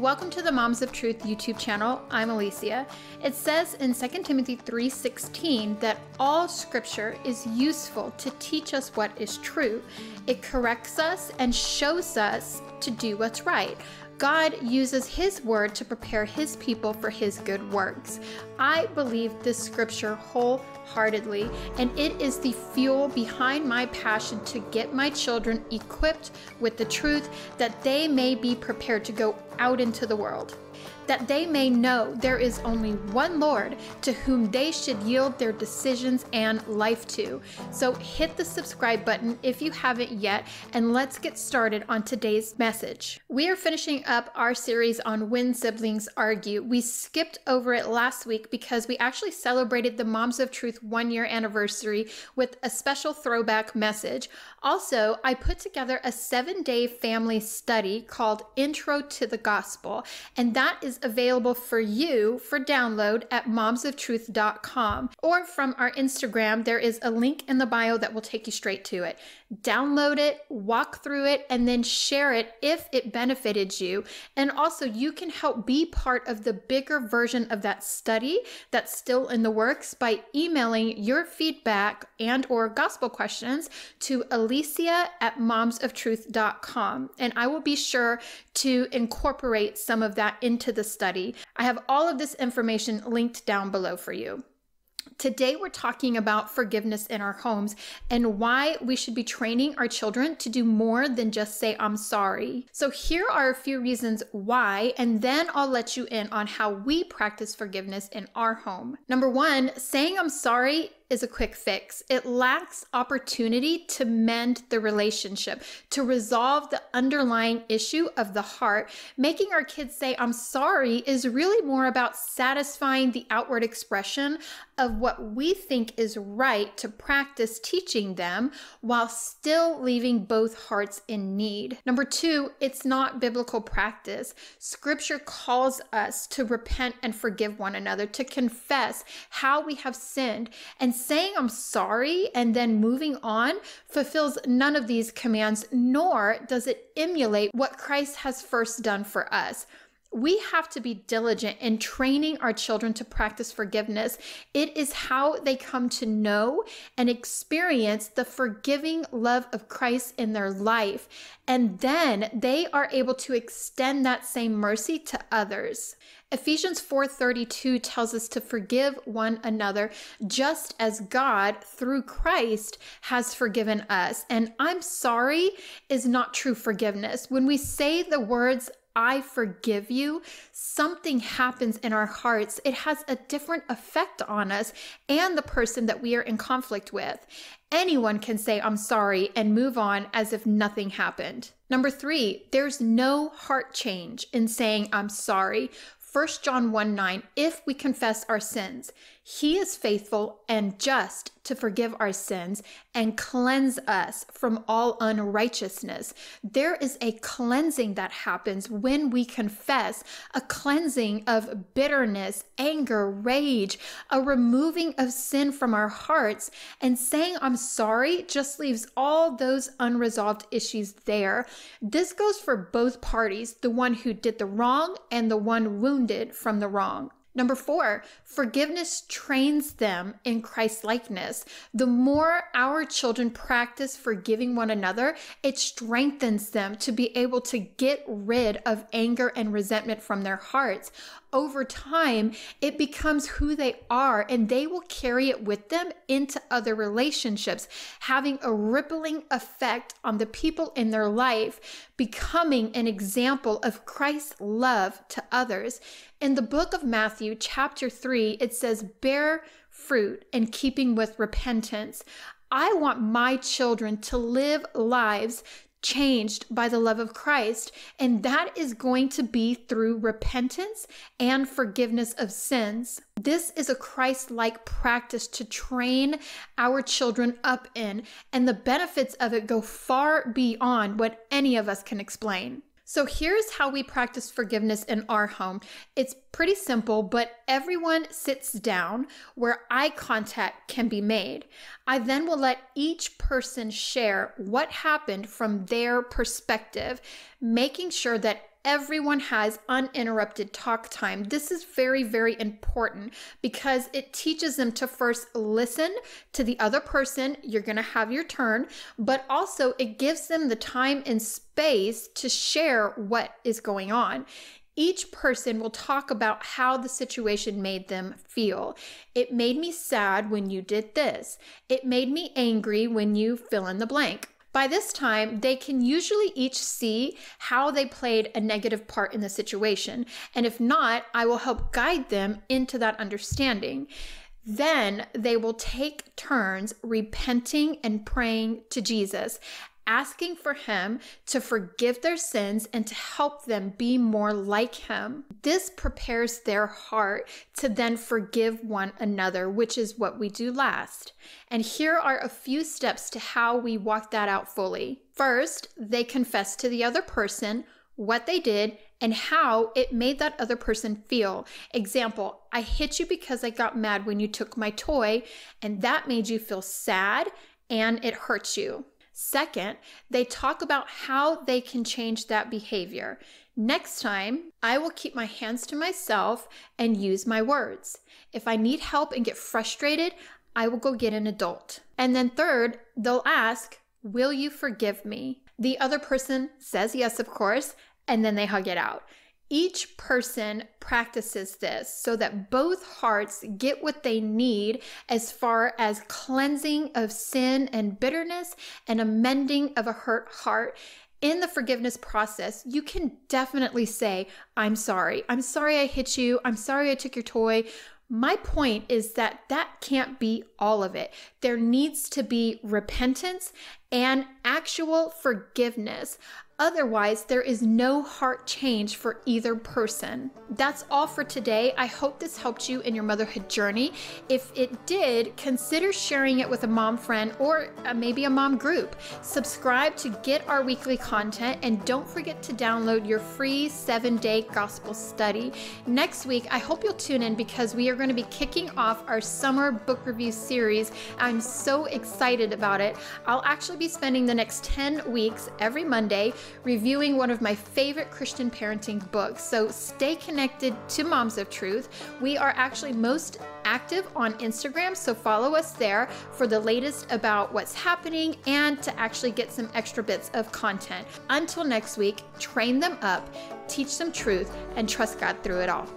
Welcome to the Moms of Truth YouTube channel. I'm Alicia. It says in 2 Timothy 3:16 that all scripture is useful to teach us what is true. It corrects us and shows us to do what's right. God uses His word to prepare His people for His good works. I believe this scripture wholeheartedly, and it is the fuel behind my passion to get my children equipped with the truth that they may be prepared to go out into the world. That they may know there is only one Lord to whom they should yield their decisions and life to. So hit the subscribe button if you haven't yet, and let's get started on today's message. We are finishing up our series on When Siblings Argue. We skipped over it last week because we actually celebrated the Moms of Truth one year anniversary with a special throwback message. Also, I put together a seven day family study called Intro to the Gospel, and that is available for you for download at momsoftruth.com or from our Instagram. There is a link in the bio that will take you straight to it download it, walk through it, and then share it if it benefited you. And also, you can help be part of the bigger version of that study that's still in the works by emailing your feedback and or gospel questions to alicia at momsoftruth.com. And I will be sure to incorporate some of that into the study. I have all of this information linked down below for you. Today, we're talking about forgiveness in our homes and why we should be training our children to do more than just say, I'm sorry. So, here are a few reasons why, and then I'll let you in on how we practice forgiveness in our home. Number one, saying I'm sorry is a quick fix. It lacks opportunity to mend the relationship, to resolve the underlying issue of the heart. Making our kids say, I'm sorry, is really more about satisfying the outward expression of what we think is right to practice teaching them while still leaving both hearts in need. Number two, it's not biblical practice. Scripture calls us to repent and forgive one another, to confess how we have sinned and saying I'm sorry and then moving on fulfills none of these commands, nor does it emulate what Christ has first done for us we have to be diligent in training our children to practice forgiveness. It is how they come to know and experience the forgiving love of Christ in their life. And then they are able to extend that same mercy to others. Ephesians 4:32 tells us to forgive one another just as God through Christ has forgiven us. And I'm sorry is not true forgiveness. When we say the words I forgive you, something happens in our hearts. It has a different effect on us and the person that we are in conflict with. Anyone can say, I'm sorry, and move on as if nothing happened. Number three, there's no heart change in saying, I'm sorry. 1 John 1 9, if we confess our sins, he is faithful and just to forgive our sins and cleanse us from all unrighteousness. There is a cleansing that happens when we confess, a cleansing of bitterness, anger, rage, a removing of sin from our hearts. And saying, I'm sorry, just leaves all those unresolved issues there. This goes for both parties the one who did the wrong and the one wounded from the wrong. Number four, forgiveness trains them in Christ likeness. The more our children practice forgiving one another, it strengthens them to be able to get rid of anger and resentment from their hearts over time, it becomes who they are and they will carry it with them into other relationships, having a rippling effect on the people in their life, becoming an example of Christ's love to others. In the book of Matthew, chapter 3, it says, Bear fruit in keeping with repentance. I want my children to live lives changed by the love of Christ. And that is going to be through repentance and forgiveness of sins. This is a Christ like practice to train our children up in, and the benefits of it go far beyond what any of us can explain. So here's how we practice forgiveness in our home. It's pretty simple, but everyone sits down where eye contact can be made. I then will let each person share what happened from their perspective, making sure that everyone has uninterrupted talk time. This is very, very important because it teaches them to first listen to the other person. You're going to have your turn, but also it gives them the time and space to share what is going on. Each person will talk about how the situation made them feel. It made me sad when you did this. It made me angry when you fill in the blank. By this time, they can usually each see how they played a negative part in the situation. And if not, I will help guide them into that understanding. Then they will take turns repenting and praying to Jesus asking for Him to forgive their sins and to help them be more like Him. This prepares their heart to then forgive one another, which is what we do last. And here are a few steps to how we walk that out fully. First, they confess to the other person what they did and how it made that other person feel. Example, I hit you because I got mad when you took my toy, and that made you feel sad and it hurts you. Second, they talk about how they can change that behavior. Next time, I will keep my hands to myself and use my words. If I need help and get frustrated, I will go get an adult. And then third, they'll ask, Will you forgive me? The other person says yes, of course, and then they hug it out. Each person practices this so that both hearts get what they need as far as cleansing of sin and bitterness and amending of a hurt heart. In the forgiveness process, you can definitely say, I'm sorry. I'm sorry I hit you. I'm sorry I took your toy. My point is that that can't be all of it. There needs to be repentance and actual forgiveness. Otherwise, there is no heart change for either person. That's all for today. I hope this helped you in your motherhood journey. If it did, consider sharing it with a mom friend or uh, maybe a mom group. Subscribe to get our weekly content and don't forget to download your free seven day gospel study. Next week, I hope you'll tune in because we are going to be kicking off our summer book review series. I'm so excited about it. I'll actually be spending the next 10 weeks every Monday reviewing one of my favorite Christian parenting books. So stay connected to Moms of Truth. We are actually most active on Instagram, so follow us there for the latest about what's happening and to actually get some extra bits of content. Until next week, train them up, teach them truth, and trust God through it all.